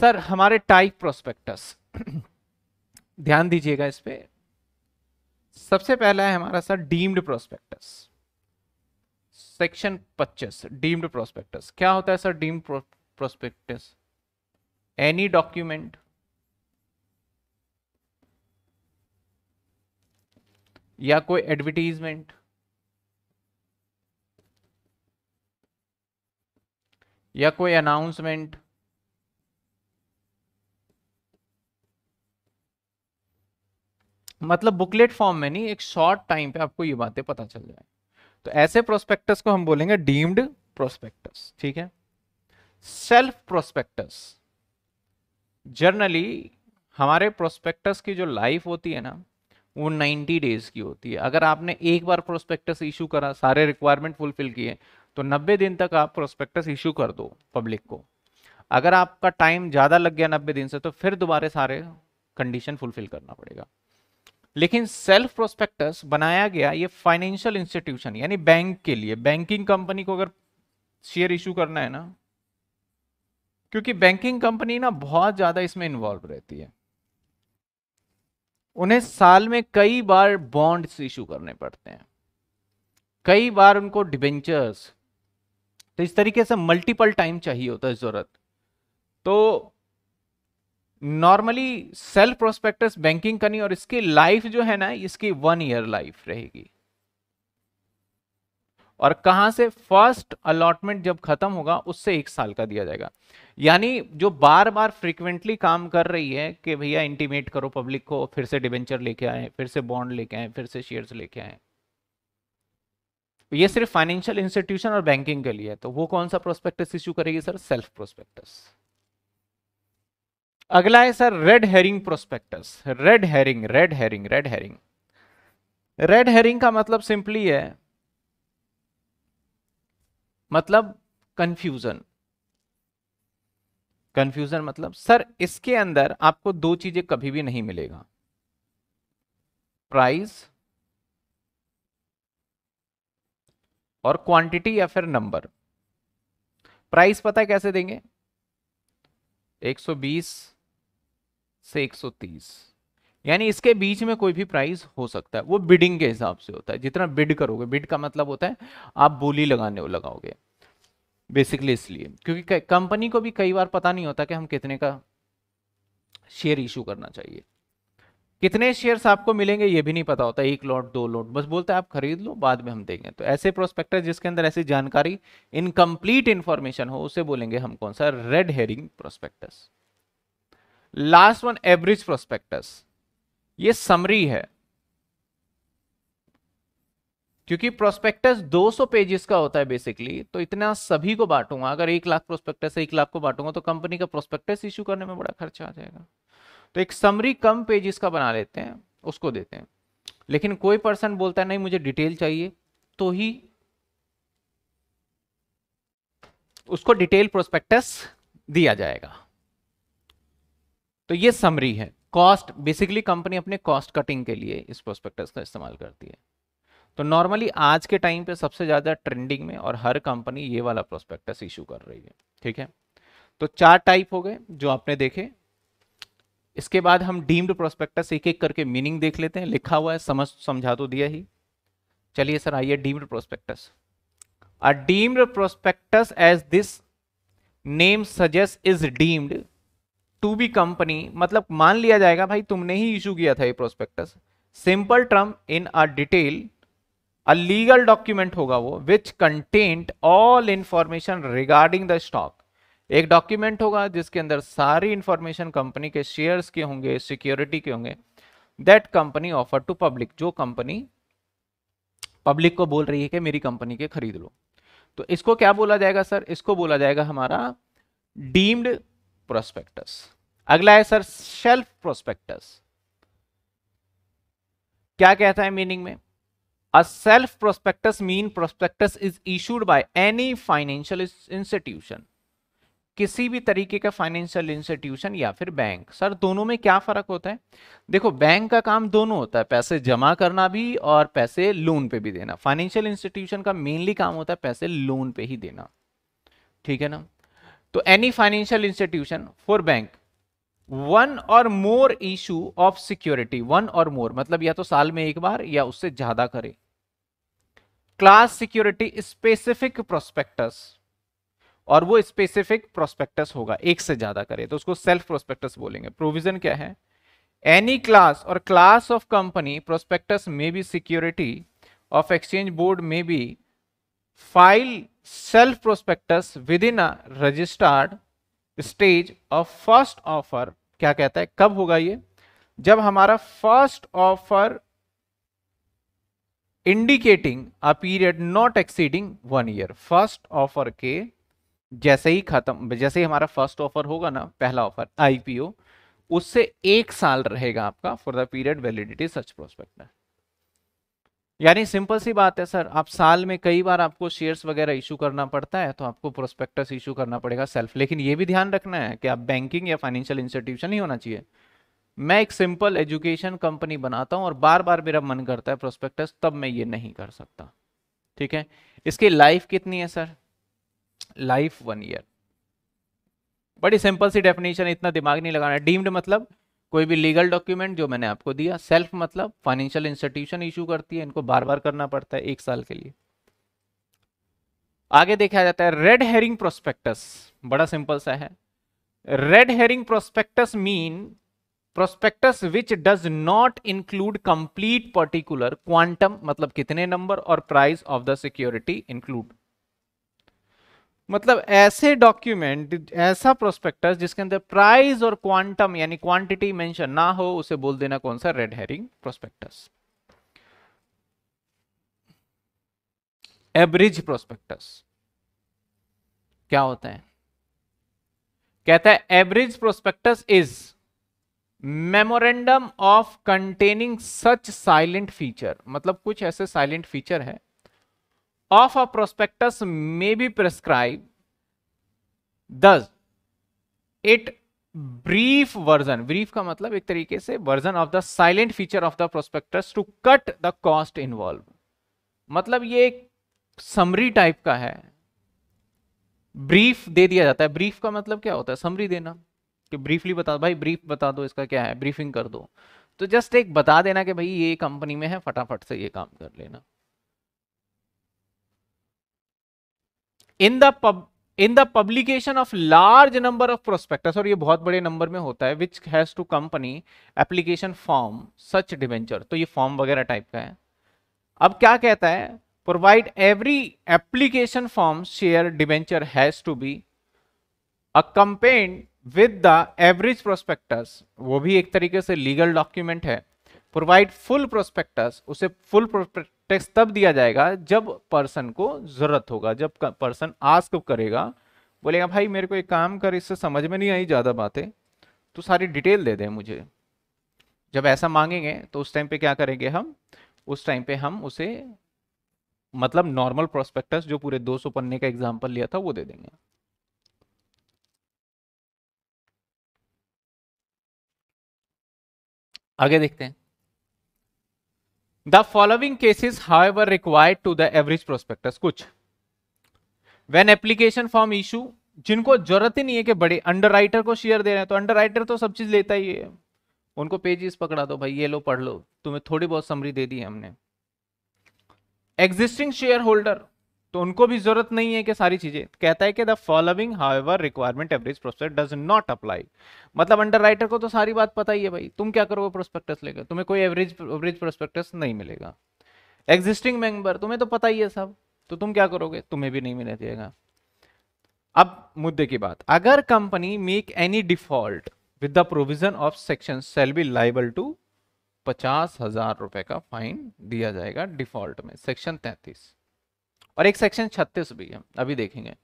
sir हमारे type prospectus ध्यान दीजिएगा इस पर सबसे पहला है हमारा sir deemed prospectus section 25 deemed prospectus क्या होता है sir deemed prospectus any document या कोई एडवर्टीजमेंट या कोई अनाउंसमेंट मतलब बुकलेट फॉर्म में नहीं एक शॉर्ट टाइम पे आपको ये बातें पता चल जाए तो ऐसे प्रोस्पेक्टस को हम बोलेंगे डीम्ड प्रोस्पेक्टस ठीक है सेल्फ प्रोस्पेक्टस जर्नली हमारे प्रोस्पेक्टस की जो लाइफ होती है ना वो 90 डेज की होती है अगर आपने एक बार प्रोस्पेक्टस इशू करा सारे रिक्वायरमेंट फुलफिल किए तो 90 दिन तक आप प्रोस्पेक्टस इशू कर दो पब्लिक को अगर आपका टाइम ज़्यादा लग गया 90 दिन से तो फिर दोबारा सारे कंडीशन फुलफिल करना पड़ेगा लेकिन सेल्फ प्रोस्पेक्टस बनाया गया ये फाइनेंशियल इंस्टीट्यूशन यानी बैंक के लिए बैंकिंग कंपनी को अगर शेयर इशू करना है ना क्योंकि बैंकिंग कंपनी ना बहुत ज्यादा इसमें इन्वॉल्व रहती है उन्हें साल में कई बार बॉन्ड्स इशू करने पड़ते हैं कई बार उनको डिबेंचर्स तो इस तरीके से मल्टीपल टाइम चाहिए होता है जरूरत तो नॉर्मली सेल्फ प्रोस्पेक्टस बैंकिंग करनी और इसकी लाइफ जो है ना इसकी वन ईयर लाइफ रहेगी और कहां से फर्स्ट अलॉटमेंट जब खत्म होगा उससे एक साल का दिया जाएगा यानी जो बार बार फ्रीक्वेंटली काम कर रही है कि भैया इंटीमेट करो पब्लिक को फिर से डिवेंचर लेके आए फिर से बॉन्ड लेके आए फिर से शेयर्स लेके आए ये सिर्फ फाइनेंशियल इंस्टीट्यूशन और बैंकिंग के लिए है तो वो कौन सा प्रोस्पेक्टस इश्यू करेगी सर सेल्फ प्रोस्पेक्टस अगला है sir red herring prospectus red herring red herring red herring red herring का मतलब सिंपली है मतलब कंफ्यूजन कंफ्यूजन मतलब सर इसके अंदर आपको दो चीजें कभी भी नहीं मिलेगा प्राइस और क्वांटिटी या फिर नंबर प्राइस पता है कैसे देंगे 120 से 130 यानी इसके बीच में कोई भी प्राइस हो सकता है वो बिडिंग के हिसाब से होता है जितना बिड करोगे बिड का मतलब होता है आप बोली लगाने लगाओगे बेसिकली इसलिए क्योंकि कंपनी को भी कई बार पता नहीं होता कि हम कितने का शेयर इशू करना चाहिए कितने शेयर्स आपको मिलेंगे ये भी नहीं पता होता एक लॉट दो लॉट बस बोलते हैं आप खरीद लो बाद में हम देंगे तो ऐसे प्रोस्पेक्टर जिसके अंदर ऐसी जानकारी इनकम्प्लीट इंफॉर्मेशन हो उसे बोलेंगे हम कौन सा red herring prospectus last one average prospectus ये समरी है क्योंकि प्रोस्पेक्टस 200 पेजेस का होता है बेसिकली तो इतना सभी को बांटूंगा अगर एक लाख प्रोस्पेक्टस एक लाख को बांटूंगा तो कंपनी का प्रोस्पेक्टस इश्यू करने में बड़ा खर्चा आ जाएगा तो एक समरी कम पेजेस का बना लेते हैं उसको देते हैं लेकिन कोई पर्सन बोलता है नहीं मुझे डिटेल चाहिए तो ही उसको डिटेल प्रोस्पेक्टस दिया जाएगा तो ये समरी है कॉस्ट बेसिकली कंपनी अपने कॉस्ट कटिंग के लिए इस प्रोस्पेक्टस का इस्तेमाल करती है तो नॉर्मली आज के टाइम पे सबसे ज़्यादा ट्रेंडिंग में और हर कंपनी ये वाला प्रोस्पेक्टस इशू कर रही है ठीक है तो चार टाइप हो गए जो आपने देखे इसके बाद हम डीम्ड प्रोस्पेक्टस एक एक करके मीनिंग देख लेते हैं लिखा हुआ है समझ समझा तो दिया ही चलिए सर आइए deemed prospectus a deemed prospectus as this name suggest is deemed to be company मतलब मान लिया जाएगा भाई तुमने ही इशू किया था ये prospectus simple term in a detail a legal document होगा वो which content all information regarding the stock एक डॉक्यूमेंट होगा जिसके अंदर सारी इंफॉर्मेशन कंपनी के शेयर्स के होंगे सिक्योरिटी के होंगे that company offer to public जो कंपनी पब्लिक को बोल रही है कि मेरी कंपनी के खरीद लो तो इसको क्या बोला जाएगा सर इसको बोला जाएगा हमारा डीम्ड प्रोस्पेक्टस अगला है सर शेल्फ प्रोस्पेक्टस क्या कहता है मीनिंग में a self prospectus mean prospectus is issued by any financial institution किसी भी तरीके का फाइनेंशियल इंस्टीट्यूशन या फिर बैंक सर दोनों में क्या फर्क होता है देखो बैंक का काम दोनों होता है पैसे जमा करना भी और पैसे लोन पे भी देना फाइनेंशियल इंस्टीट्यूशन का मेनली काम होता है पैसे लोन पे ही देना ठीक है ना तो any financial institution for bank one or more issue of security one or more मतलब या तो साल में एक बार या उससे ज्यादा करे क्लास सिक्योरिटी स्पेसिफिक प्रोस्पेक्टस और वो स्पेसिफिक प्रोस्पेक्टस होगा एक से ज्यादा करे तो उसको सेल्फ प्रोस्पेक्टस बोलेंगे प्रोविजन क्या है any class or class of company prospectus में बी सिक्योरिटी ऑफ एक्सचेंज बोर्ड में बी file self prospectus within a registered stage of first offer क्या कहता है कब होगा ये जब हमारा first offer indicating a period not exceeding one year first offer के जैसे ही खत्म जैसे ही हमारा फर्स्ट ऑफर होगा ना पहला ऑफर आईपीओ उससे एक साल रहेगा आपका for the period validity such prospect यानी सिंपल सी बात है सर आप साल में कई बार आपको शेयर्स वगैरह इशू करना पड़ता है तो आपको प्रोस्पेक्टस इशू करना पड़ेगा सेल्फ लेकिन ये भी ध्यान रखना है कि आप बैंकिंग या फाइनेंशियल इंस्टीट्यूशन ही होना चाहिए मैं एक सिंपल एजुकेशन कंपनी बनाता हूं और बार बार मेरा मन करता है प्रोस्पेक्टस तब मैं ये नहीं कर सकता ठीक है इसकी लाइफ कितनी है सर लाइफ वन ईयर बड़ी सिंपल सी डेफिनेशन इतना दिमाग नहीं लगाना डीम्ड मतलब कोई भी लीगल डॉक्यूमेंट जो मैंने आपको दिया सेल्फ मतलब फाइनेंशियल इंस्टीट्यूशन इशू करती है इनको बार बार करना पड़ता है एक साल के लिए आगे देखा जाता है रेड हेरिंग प्रोस्पेक्टस बड़ा सिंपल सा है red herring prospectus mean prospectus which does not include complete particular quantum मतलब कितने नंबर और price of the security include मतलब ऐसे डॉक्यूमेंट ऐसा प्रोस्पेक्टस जिसके अंदर प्राइस और क्वांटम यानी क्वांटिटी मेंशन ना हो उसे बोल देना कौन सा red herring prospectus average prospectus क्या होता है कहता है average prospectus is memorandum of containing such silent feature मतलब कुछ ऐसे साइलेंट फीचर है of a prospectus may be prescribed thus it brief version brief का मतलब एक तरीके से version of the silent feature of the prospectus to cut the cost involved मतलब ये एक समरी टाइप का है ब्रीफ दे दिया जाता है ब्रीफ का मतलब क्या होता है समरी देना कि ब्रीफली बता दो भाई ब्रीफ बता दो इसका क्या है ब्रीफिंग कर दो तो जस्ट एक बता देना कि भाई ये कंपनी में है फटाफट से ये काम कर लेना in the pub in the publication of large number of prospectus और ये बहुत बड़े नंबर में होता है which has to company application form such debenture तो ये फॉर्म वगैरह टाइप का है अब क्या कहता है provide every application form share debenture has to be a accompanied with the average prospectus वो भी एक तरीके से लीगल डॉक्यूमेंट है प्रोवाइड फुल प्रोस्पेक्टस उसे फुल टैक्स तब दिया जाएगा जब पर्सन को ज़रूरत होगा जब पर्सन आस्क करेगा बोलेगा भाई मेरे को एक काम कर इससे समझ में नहीं आई ज़्यादा बातें तो सारी डिटेल दे दें मुझे जब ऐसा मांगेंगे तो उस टाइम पे क्या करेंगे हम उस टाइम पे हम उसे मतलब नॉर्मल प्रोस्पेक्टस जो पूरे 200 पन्ने का एग्जाम्पल लिया था वो दे देंगे आगे देखते हैं following cases however required to the average prospectus कुछ वेन एप्लीकेशन फॉर्म इशू जिनको जरूरत ही नहीं है कि बड़े अंडरराइटर को शेयर दे रहे हैं तो अंडरराइटर तो सब चीज लेता ही है उनको पेजेस पकड़ा दो भाई ये लो पढ़ लो तुम्हें थोड़ी बहुत समरी दे दी हमने एग्जिस्टिंग शेयर होल्डर तो उनको भी जरूरत नहीं है कि सारी चीजें कहता है कि the following however requirement average prospect does not apply मतलब अंडर राइटर को तो सारी बात पता ही है भाई तुम क्या करोगे प्रोस्पेक्टस लेकर तुम्हें कोई एवरेज एवरेज प्रोस्पेक्टस नहीं मिलेगा एग्जिस्टिंग मेंबर तुम्हें तो पता ही है सब तो तुम क्या करोगे तुम्हें भी नहीं मिलने देगा अब मुद्दे की बात अगर company make any default with the provision of section shall be liable to पचास हजार रुपए का फाइन दिया जाएगा डिफॉल्ट में सेक्शन तैतीस और एक सेक्शन छत्तीस भी है अभी देखेंगे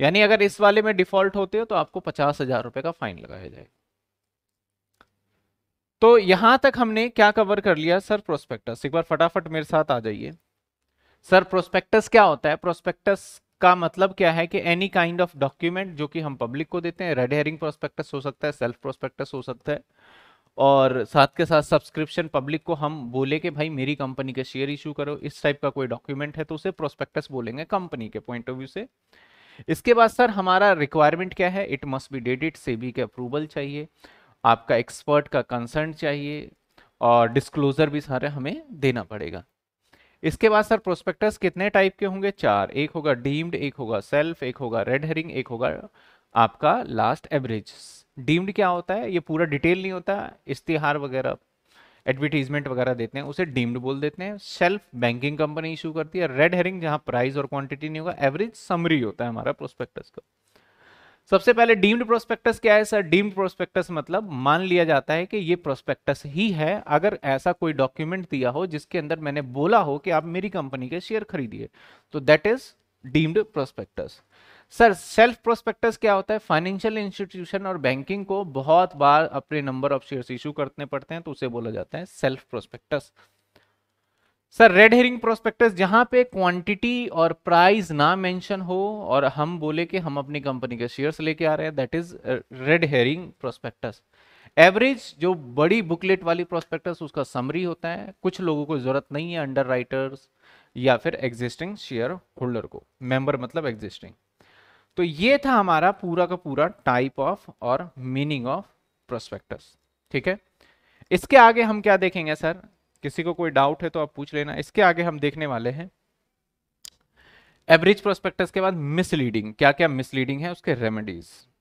यानी अगर इस वाले में डिफॉल्ट होते हो तो आपको पचास हजार रुपए का फाइन लगाया जाएगा तो यहां तक हमने क्या कवर कर लिया सर प्रोस्पेक्टस एक बार फटाफट मेरे साथ आ जाइए सर प्रोस्पेक्टस क्या होता है प्रोस्पेक्टस का मतलब क्या है कि एनी काइंड ऑफ डॉक्यूमेंट जो कि हम पब्लिक को देते हैं रेड हेरिंग प्रोस्पेक्टस हो सकता है सेल्फ प्रोस्पेक्टस हो सकता है और साथ के साथ सब्सक्रिप्शन पब्लिक को हम बोले कि भाई मेरी कंपनी के शेयर इशू करो इस टाइप का कोई डॉक्यूमेंट है तो उसे प्रोस्पेक्टस बोलेंगे कंपनी के पॉइंट ऑफ व्यू से इसके बाद सर हमारा रिक्वायरमेंट क्या है it must be dated SEBI के अप्रूवल चाहिए आपका एक्सपर्ट का कंसर्न चाहिए और डिस्क्लोजर भी सारे हमें देना पड़ेगा इसके बाद सर प्रोस्पेक्टस कितने टाइप के होंगे चार एक होगा डीम्ड एक होगा सेल्फ एक होगा रेड हेरिंग एक होगा आपका लास्ट एवरेज डीम्ड क्या होता है ये पूरा डिटेल नहीं होता इश्तिहार वगैरह एडवर्टीजमेंट वगैरह देते हैं उसे डीम्ड बोल देते हैं सेल्फ बैंकिंग कंपनी इशू करती है रेड हेरिंग जहाँ प्राइस और क्वांटिटी नहीं होगा एवरेज समरी होता है हमारा प्रोस्पेक्टस का सबसे पहले डीम्ड प्रोस्पेक्टस क्या है सर डीम्ड प्रोस्पेक्टस मतलब मान लिया जाता है कि ये प्रोस्पेक्टस ही है अगर ऐसा कोई डॉक्यूमेंट दिया हो जिसके अंदर मैंने बोला हो कि आप मेरी कंपनी के शेयर खरीदिए तो that is deemed prospectus sir self prospectus क्या होता है फाइनेंशियल इंस्टीट्यूशन और बैंकिंग को बहुत बार अपने नंबर ऑफ शेयर इशू करने पड़ते हैं तो उसे बोला जाता है self prospectus sir red herring prospectus जहां पे क्वांटिटी और प्राइस ना मेंशन हो और हम बोले कि हम अपनी कंपनी के शेयर्स लेके आ रहे हैं that is red herring prospectus average जो बड़ी बुकलेट वाली प्रोस्पेक्टस उसका समरी होता है कुछ लोगों को जरूरत नहीं है अंडर राइटर्स या फिर एग्जिस्टिंग शेयर होल्डर को मेंबर मतलब एग्जिस्टिंग तो ये था हमारा पूरा का पूरा टाइप ऑफ और मीनिंग ऑफ प्रोस्पेक्टस ठीक है इसके आगे हम क्या देखेंगे सर किसी को कोई डाउट है तो आप पूछ लेना इसके आगे हम देखने वाले हैं एवरेज प्रोस्पेक्टस के बाद मिसलीडिंग क्या क्या मिसलीडिंग है उसके रेमेडीज़